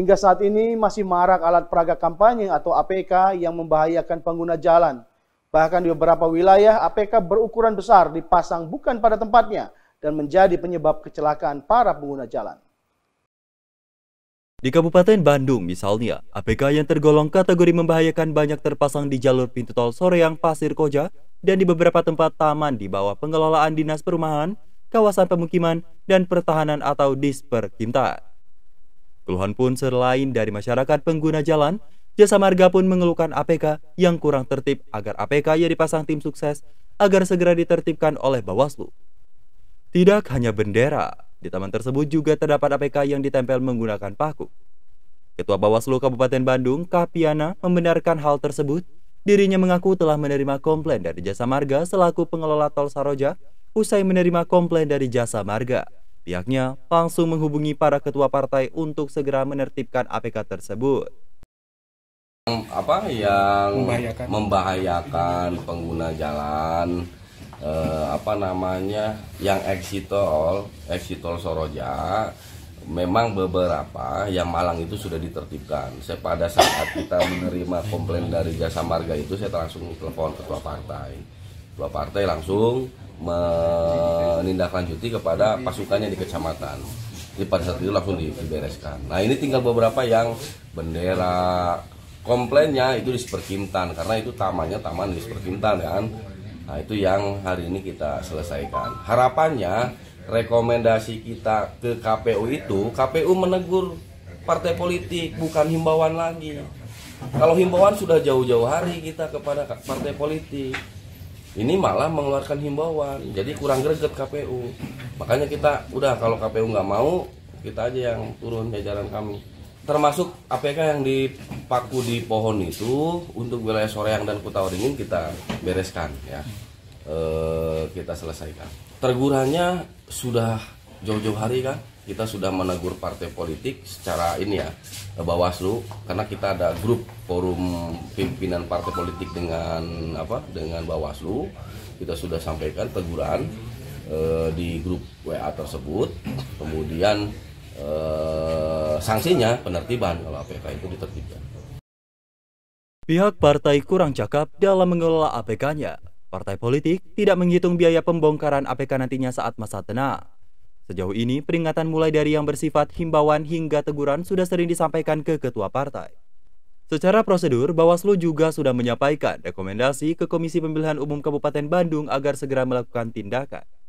Hingga saat ini masih marak alat peraga kampanye atau APK yang membahayakan pengguna jalan. Bahkan di beberapa wilayah APK berukuran besar dipasang bukan pada tempatnya dan menjadi penyebab kecelakaan para pengguna jalan. Di Kabupaten Bandung misalnya, APK yang tergolong kategori membahayakan banyak terpasang di jalur pintu tol Soreang Pasir Koja dan di beberapa tempat taman di bawah pengelolaan Dinas Perumahan, Kawasan Pemukiman, dan Pertahanan atau Disperkimta. Keluhan pun selain dari masyarakat pengguna jalan, Jasa Marga pun mengeluhkan APK yang kurang tertib agar APK yang dipasang tim sukses agar segera ditertibkan oleh Bawaslu. Tidak hanya bendera, di taman tersebut juga terdapat APK yang ditempel menggunakan paku. Ketua Bawaslu Kabupaten Bandung, Kapiana, membenarkan hal tersebut. Dirinya mengaku telah menerima komplain dari Jasa Marga selaku pengelola Tol Saroja usai menerima komplain dari Jasa Marga. Pihaknya langsung menghubungi para ketua partai untuk segera menertibkan APK tersebut. Apa yang membahayakan, membahayakan pengguna jalan, eh, apa namanya, yang exit tol, exit tol Soroja, memang beberapa yang Malang itu sudah ditertibkan. Saya pada saat kita menerima komplain dari Jasa Marga itu, saya langsung telepon ketua partai dua partai langsung menindaklanjuti kepada pasukannya di kecamatan. Jadi pada saat itu langsung dibereskan. Nah ini tinggal beberapa yang bendera komplainnya itu di Seperkintan karena itu tamannya taman di Seperkintan kan. Nah itu yang hari ini kita selesaikan. Harapannya rekomendasi kita ke KPU itu KPU menegur partai politik bukan himbauan lagi. Kalau himbauan sudah jauh-jauh hari kita kepada partai politik ini malah mengeluarkan himbauan jadi kurang greget KPU makanya kita udah kalau KPU nggak mau kita aja yang turun jajaran kami termasuk APK yang dipaku di pohon itu untuk wilayah Soreang dan Kota Waringin kita bereskan ya e, kita selesaikan tergurannya sudah jauh-jauh hari kan kita sudah menegur partai politik secara ini ya Bawaslu karena kita ada grup forum pimpinan partai politik dengan apa dengan Bawaslu kita sudah sampaikan teguran eh, di grup WA tersebut kemudian eh, sanksinya penertiban kalau APK itu ditertibkan pihak partai kurang cakap dalam mengelola APK-nya partai politik tidak menghitung biaya pembongkaran APK nantinya saat masa tenang Sejauh ini, peringatan mulai dari yang bersifat himbauan hingga teguran sudah sering disampaikan ke ketua partai. Secara prosedur, Bawaslu juga sudah menyampaikan rekomendasi ke Komisi Pemilihan Umum Kabupaten Bandung agar segera melakukan tindakan.